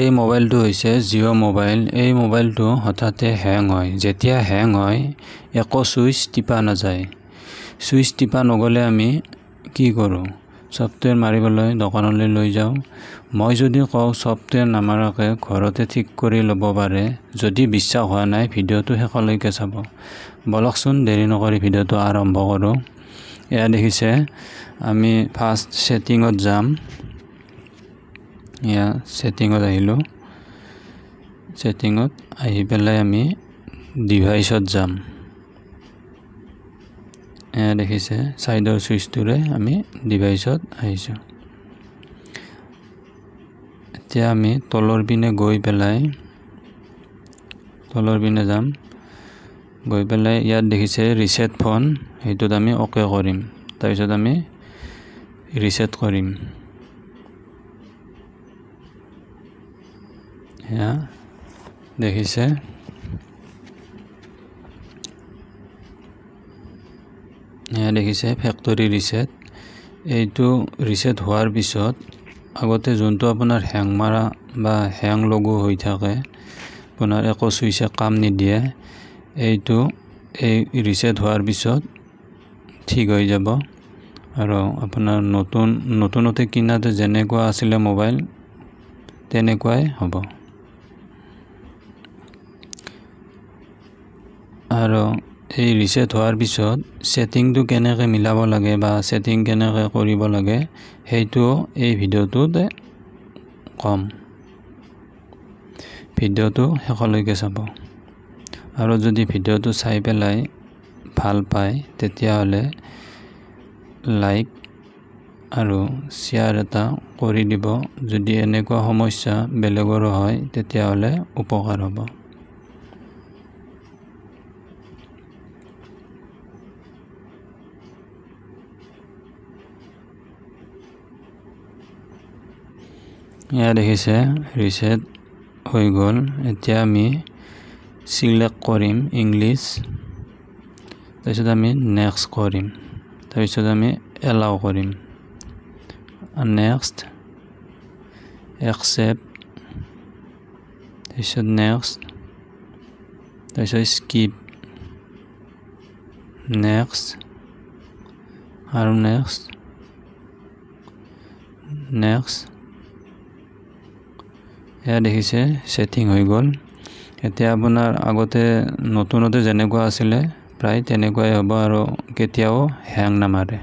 এই মোবাইলটো হৈছে জিঅ' মোবাইল এই মোবাইলটো হঠাতে হেং হয় যেতিয়া হেং হয় একো চুইচ টিপা নাযায় চুইচ টিপা নগ'লে আমি কি কৰোঁ ছফ্টৱেৰ মাৰিবলৈ দোকানলৈ লৈ যাওঁ মই যদি কওঁ ছফ্টৱেৰ নামাৰাকৈ ঘৰতে ঠিক কৰি ল'ব পাৰে যদি বিশ্বাস হোৱা নাই ভিডিঅ'টো শেষলৈকে চাব বলকচোন দেৰি নকৰি ভিডিঅ'টো আৰম্ভ কৰোঁ এয়া দেখিছে আমি ফাৰ্ষ্ট ছেটিঙত যাম ইয়াত ছেটিঙত আহিলোঁ ছেটিঙত আহি পেলাই আমি ডিভাইচত যাম এয়া দেখিছে ছাইডৰ ছুইচটোৰে আমি ডিভাইচত আহিছোঁ এতিয়া আমি তলৰ পিনে গৈ পেলাই তলৰ পিনে যাম গৈ পেলাই ইয়াত দেখিছে ৰিচেট ফোন সেইটোত আমি অ'কে কৰিম তাৰপিছত আমি ৰিচেট কৰিম সেয়া দেখিছে সেয়া দেখিছে ফেক্টৰী ৰিচেট এইটো ৰিচেট হোৱাৰ পিছত আগতে যোনটো আপোনাৰ হেং মাৰা বা হেং লগু হৈ থাকে আপোনাৰ একো চুইচে কাম নিদিয়ে এইটো এই ৰিচেট হোৱাৰ পিছত ঠিক হৈ যাব আৰু আপোনাৰ নতুন নতুনতে কিনাটো যেনেকুৱা আছিলে মোবাইল তেনেকুৱাই হ'ব আৰু এই ৰিচেট হোৱাৰ পিছত ছেটিংটো কেনেকৈ মিলাব লাগে বা ছেটিং কেনেকৈ কৰিব লাগে সেইটো এই ভিডিঅ'টোতে ক'ম ভিডিঅ'টো শেষলৈকে চাব আৰু যদি ভিডিঅ'টো চাই পেলাই ভাল পায় তেতিয়াহ'লে লাইক আৰু শ্বেয়াৰ এটা কৰি দিব যদি এনেকুৱা সমস্যা বেলেগৰো হয় তেতিয়াহ'লে উপকাৰ হ'ব ইয়াত দেখিছে ৰিছেট হৈ গ'ল এতিয়া আমি ছিলেক্ট কৰিম ইংলিছ তাৰপিছত আমি নেক্সট কৰিম তাৰপিছত আমি এলাউ কৰিম নেক্সট একচেপ্ট তাৰপিছত নেক্সট তাৰপিছত স্কিপ নেক্সট আৰু নেক্সট নেক্সট এয়া দেখিছে ছেটিং হৈ গ'ল এতিয়া আপোনাৰ আগতে নতুনতে যেনেকুৱা আছিলে প্ৰায় তেনেকুৱাই হ'ব আৰু কেতিয়াও হেং নামাৰে